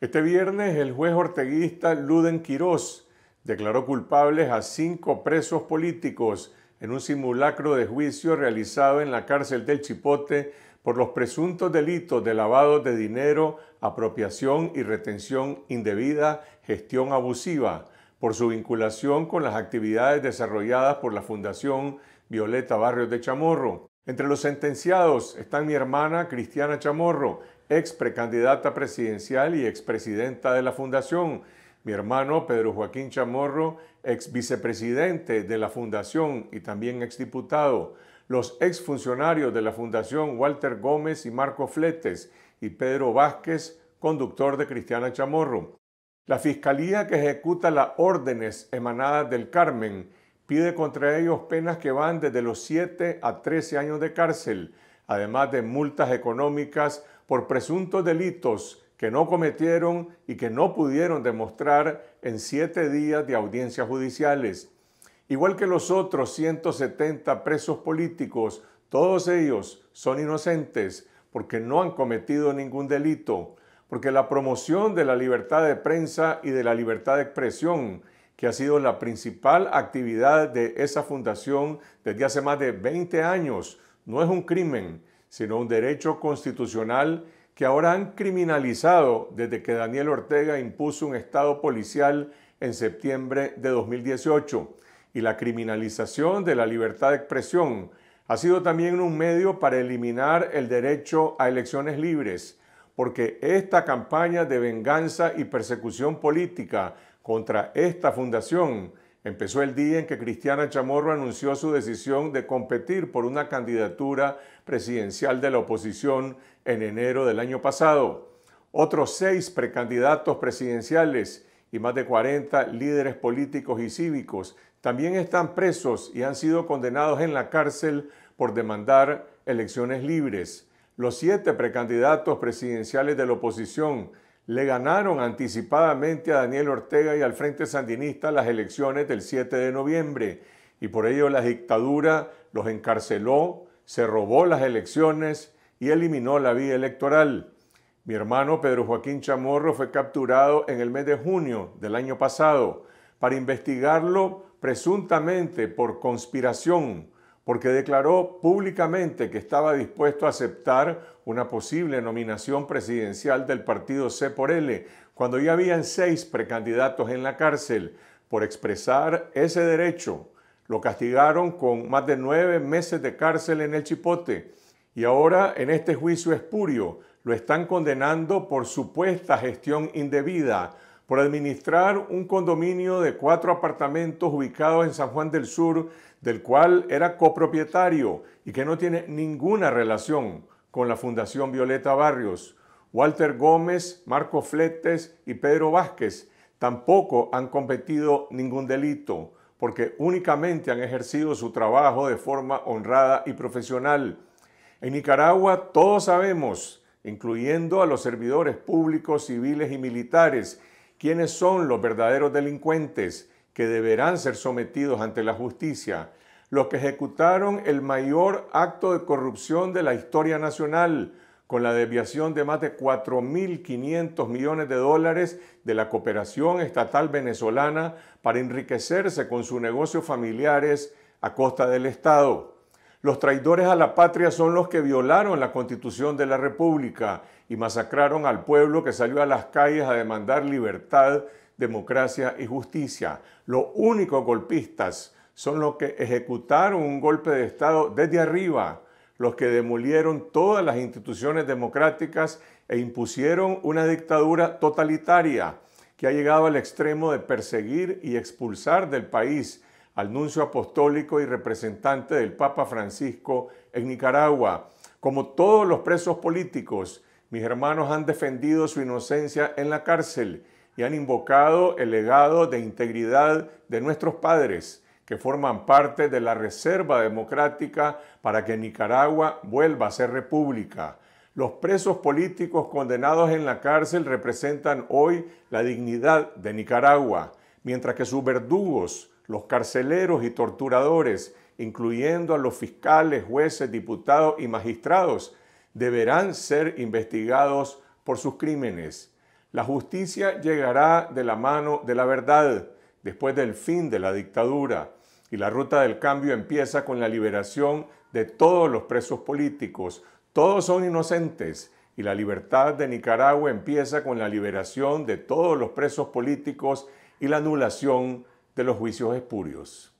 Este viernes el juez orteguista Luden Quirós declaró culpables a cinco presos políticos en un simulacro de juicio realizado en la cárcel del Chipote por los presuntos delitos de lavado de dinero, apropiación y retención indebida, gestión abusiva, por su vinculación con las actividades desarrolladas por la Fundación Violeta Barrios de Chamorro. Entre los sentenciados están mi hermana Cristiana Chamorro, ex precandidata presidencial y presidenta de la Fundación, mi hermano Pedro Joaquín Chamorro, ex vicepresidente de la Fundación y también diputado; los ex funcionarios de la Fundación Walter Gómez y Marco Fletes y Pedro Vázquez, conductor de Cristiana Chamorro, la Fiscalía que ejecuta las órdenes emanadas del Carmen pide contra ellos penas que van desde los 7 a 13 años de cárcel, además de multas económicas por presuntos delitos que no cometieron y que no pudieron demostrar en siete días de audiencias judiciales. Igual que los otros 170 presos políticos, todos ellos son inocentes porque no han cometido ningún delito, porque la promoción de la libertad de prensa y de la libertad de expresión que ha sido la principal actividad de esa fundación desde hace más de 20 años, no es un crimen, sino un derecho constitucional que ahora han criminalizado desde que Daniel Ortega impuso un estado policial en septiembre de 2018. Y la criminalización de la libertad de expresión ha sido también un medio para eliminar el derecho a elecciones libres, porque esta campaña de venganza y persecución política contra esta fundación empezó el día en que Cristiana Chamorro anunció su decisión de competir por una candidatura presidencial de la oposición en enero del año pasado. Otros seis precandidatos presidenciales y más de 40 líderes políticos y cívicos también están presos y han sido condenados en la cárcel por demandar elecciones libres. Los siete precandidatos presidenciales de la oposición le ganaron anticipadamente a Daniel Ortega y al Frente Sandinista las elecciones del 7 de noviembre y por ello la dictadura los encarceló, se robó las elecciones y eliminó la vía electoral. Mi hermano Pedro Joaquín Chamorro fue capturado en el mes de junio del año pasado para investigarlo presuntamente por conspiración porque declaró públicamente que estaba dispuesto a aceptar una posible nominación presidencial del partido C por L, cuando ya habían seis precandidatos en la cárcel por expresar ese derecho. Lo castigaron con más de nueve meses de cárcel en el Chipote y ahora en este juicio espurio lo están condenando por supuesta gestión indebida por administrar un condominio de cuatro apartamentos ubicados en San Juan del Sur, del cual era copropietario y que no tiene ninguna relación con la Fundación Violeta Barrios. Walter Gómez, Marco Fletes y Pedro Vázquez tampoco han cometido ningún delito, porque únicamente han ejercido su trabajo de forma honrada y profesional. En Nicaragua todos sabemos, incluyendo a los servidores públicos, civiles y militares, quiénes son los verdaderos delincuentes que deberán ser sometidos ante la justicia, los que ejecutaron el mayor acto de corrupción de la historia nacional, con la desviación de más de 4.500 millones de dólares de la cooperación estatal venezolana para enriquecerse con sus negocios familiares a costa del Estado. Los traidores a la patria son los que violaron la constitución de la República y masacraron al pueblo que salió a las calles a demandar libertad, democracia y justicia. Los únicos golpistas son los que ejecutaron un golpe de Estado desde arriba, los que demolieron todas las instituciones democráticas e impusieron una dictadura totalitaria que ha llegado al extremo de perseguir y expulsar del país al nuncio apostólico y representante del Papa Francisco en Nicaragua. Como todos los presos políticos, mis hermanos han defendido su inocencia en la cárcel y han invocado el legado de integridad de nuestros padres, que forman parte de la reserva democrática para que Nicaragua vuelva a ser república. Los presos políticos condenados en la cárcel representan hoy la dignidad de Nicaragua, mientras que sus verdugos los carceleros y torturadores, incluyendo a los fiscales, jueces, diputados y magistrados, deberán ser investigados por sus crímenes. La justicia llegará de la mano de la verdad después del fin de la dictadura y la ruta del cambio empieza con la liberación de todos los presos políticos. Todos son inocentes y la libertad de Nicaragua empieza con la liberación de todos los presos políticos y la anulación de de los juicios espurios.